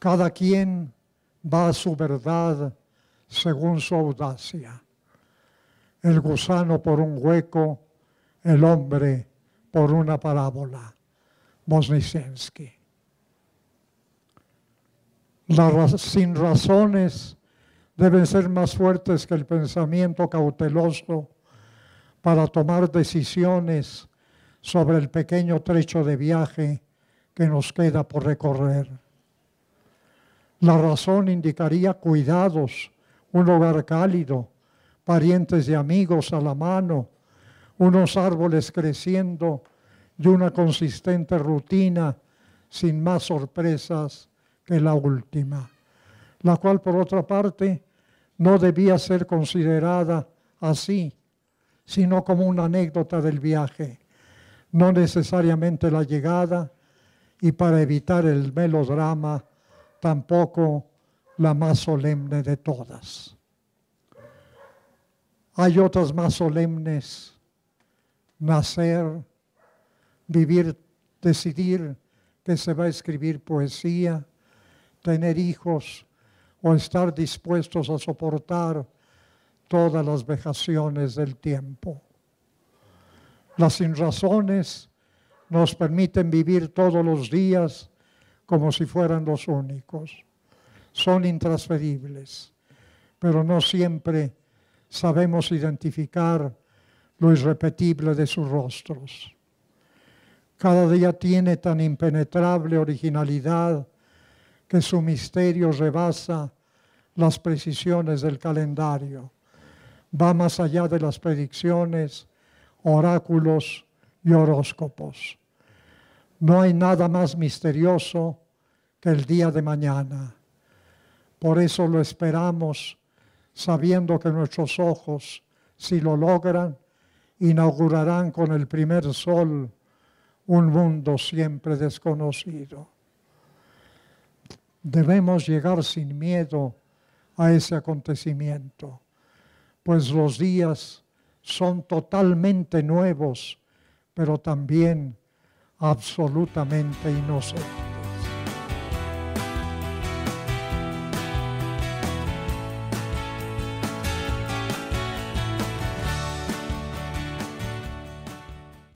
Cada quien va a su verdad según su audacia. El gusano por un hueco, el hombre por una parábola. Bosnisenski. Las sin razones deben ser más fuertes que el pensamiento cauteloso para tomar decisiones sobre el pequeño trecho de viaje que nos queda por recorrer. La razón indicaría cuidados, un hogar cálido, parientes y amigos a la mano, unos árboles creciendo y una consistente rutina sin más sorpresas que la última, la cual por otra parte no debía ser considerada así, sino como una anécdota del viaje, no necesariamente la llegada, y para evitar el melodrama tampoco la más solemne de todas. Hay otras más solemnes, nacer, vivir, decidir que se va a escribir poesía, tener hijos o estar dispuestos a soportar todas las vejaciones del tiempo. Las sinrazones nos permiten vivir todos los días como si fueran los únicos. Son intransferibles, pero no siempre sabemos identificar lo irrepetible de sus rostros. Cada día tiene tan impenetrable originalidad que su misterio rebasa las precisiones del calendario, va más allá de las predicciones, oráculos y horóscopos. No hay nada más misterioso que el día de mañana. Por eso lo esperamos, sabiendo que nuestros ojos, si lo logran, inaugurarán con el primer sol un mundo siempre desconocido. Debemos llegar sin miedo a ese acontecimiento, pues los días son totalmente nuevos, pero también absolutamente inocente.